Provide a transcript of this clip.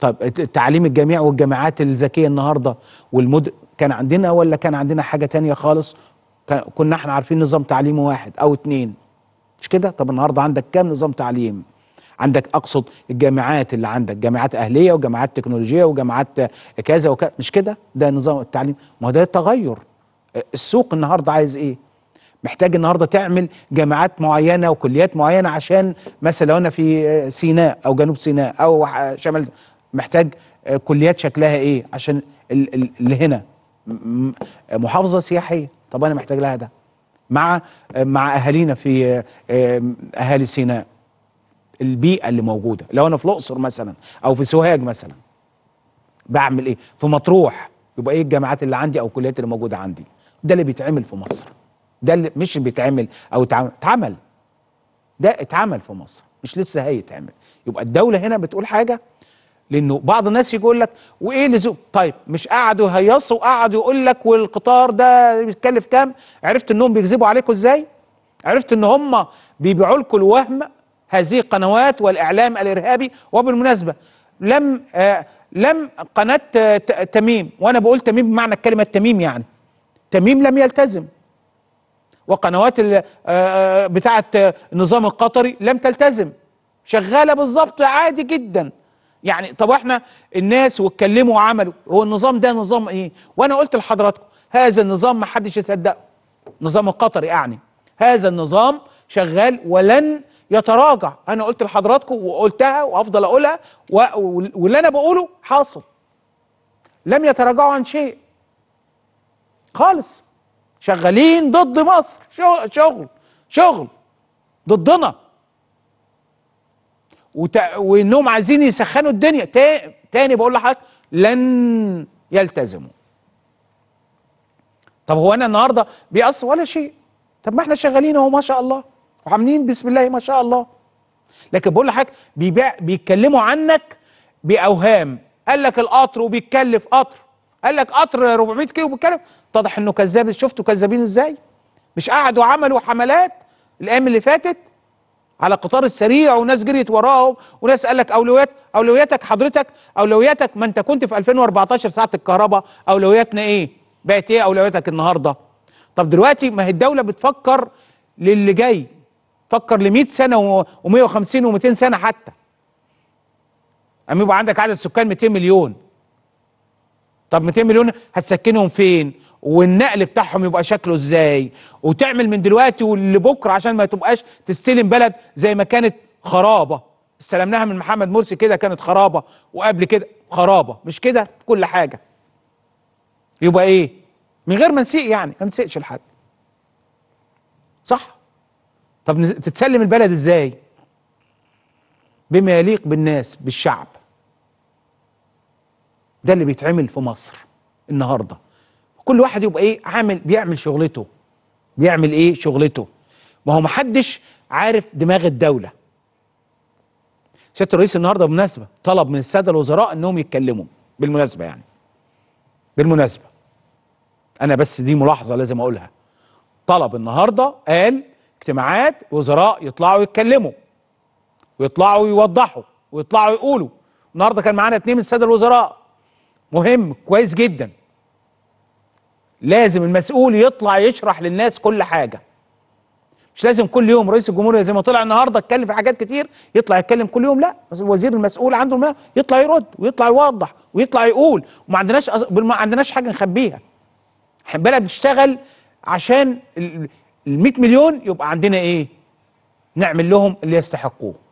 طب تعليم الجميع والجامعات الذكيه النهارده والمدن كان عندنا ولا كان عندنا حاجه تانية خالص كنا احنا عارفين نظام تعليم واحد او اتنين مش كده طب النهارده عندك كام نظام تعليم عندك اقصد الجامعات اللي عندك جامعات اهليه وجامعات تكنولوجيه وجامعات كذا وكذا مش كده ده نظام التعليم ما هو ده التغير السوق النهارده عايز ايه محتاج النهارده تعمل جامعات معينه وكليات معينه عشان مثلا لو انا في سيناء او جنوب سيناء او شمال محتاج آه، كليات شكلها ايه عشان اللي هنا محافظه سياحيه طب انا محتاج لها ده مع آه، مع اهالينا في آه، اهالي سيناء البيئه اللي موجوده لو انا في الاقصر مثلا او في سوهاج مثلا بعمل ايه في مطروح يبقى ايه الجامعات اللي عندي او الكليات اللي موجوده عندي ده اللي بيتعمل في مصر ده اللي مش بيتعمل او اتعمل اتعمل ده اتعمل في مصر مش لسه هيتعمل يبقى الدوله هنا بتقول حاجه لانه بعض الناس يقول لك وايه لزوم طيب مش قعدوا هيصوا وقعدوا يقول لك والقطار ده بيتكلف كام عرفت انهم بيكذبوا عليكم ازاي عرفت ان هم بيبيعوا لكم الوهم هذه القنوات والاعلام الارهابي وبالمناسبه لم آه لم قناه آه تميم وانا بقول تميم بمعنى الكلمه تميم يعني تميم لم يلتزم وقنوات آه،, آه بتاعه النظام آه، القطري لم تلتزم شغاله بالظبط عادي جدا يعني طب احنا الناس واتكلموا وعملوا هو النظام ده نظام ايه وانا قلت لحضراتكم هذا النظام ما حدش يصدقه النظام القطري يعني هذا النظام شغال ولن يتراجع انا قلت لحضراتكم وقلتها وافضل اقولها واللي انا بقوله حاصل لم يتراجعوا عن شيء خالص شغالين ضد مصر شغل, شغل ضدنا وت... وانهم عايزين يسخنوا الدنيا ت... تاني بقول لحضرتك لن يلتزموا طب هو انا النهارده بيأثر ولا شيء طب ما احنا شغالين اهو ما شاء الله وعاملين بسم الله ما شاء الله لكن بقول لحضرتك بيبيع بيتكلموا عنك باوهام قال لك القطر وبيتكلف قطر قال لك قطر 400 كيلو بيتكلف اتضح انه كذاب شفتوا كذابين ازاي مش قعدوا عملوا حملات الايام اللي فاتت على قطار السريع وناس جريت وراهم وناس قال لك اولويات اولوياتك حضرتك اولوياتك ما انت كنت في 2014 ساعه الكهرباء اولوياتنا ايه؟ بقت ايه اولوياتك النهارده؟ طب دلوقتي ما هي الدوله بتفكر للي جاي فكر ل 100 سنه و150 و200 سنه حتى اما يبقى عندك عدد سكان 200 مليون طب 200 مليون هتسكنهم فين والنقل بتاعهم يبقى شكله ازاي وتعمل من دلوقتي ولبكره عشان ما تبقاش تستلم بلد زي ما كانت خرابه استلمناها من محمد مرسي كده كانت خرابه وقبل كده خرابه مش كده كل حاجه يبقى ايه من غير ما نسيء يعني ما نسيقش لحد صح طب تتسلم البلد ازاي بما يليق بالناس بالشعب ده اللي بيتعمل في مصر النهارده كل واحد يبقى ايه عامل بيعمل شغلته بيعمل ايه شغلته ما هو محدش عارف دماغ الدوله سياده الرئيس النهارده بالمناسبه طلب من الساده الوزراء انهم يتكلموا بالمناسبه يعني بالمناسبه انا بس دي ملاحظه لازم اقولها طلب النهارده قال اجتماعات وزراء يطلعوا يتكلموا ويطلعوا يوضحوا ويطلعوا يقولوا النهارده كان معانا اتنين من الساده الوزراء مهم كويس جدا لازم المسؤول يطلع يشرح للناس كل حاجه مش لازم كل يوم رئيس الجمهوريه زي ما طلع النهارده اتكلم في حاجات كتير يطلع يتكلم كل يوم لا الوزير المسؤول عنده يطلع يرد ويطلع يوضح ويطلع يقول وما عندناش ما عندناش حاجه نخبيها احنا بلد بتشتغل عشان ال 100 مليون يبقى عندنا ايه نعمل لهم اللي يستحقوه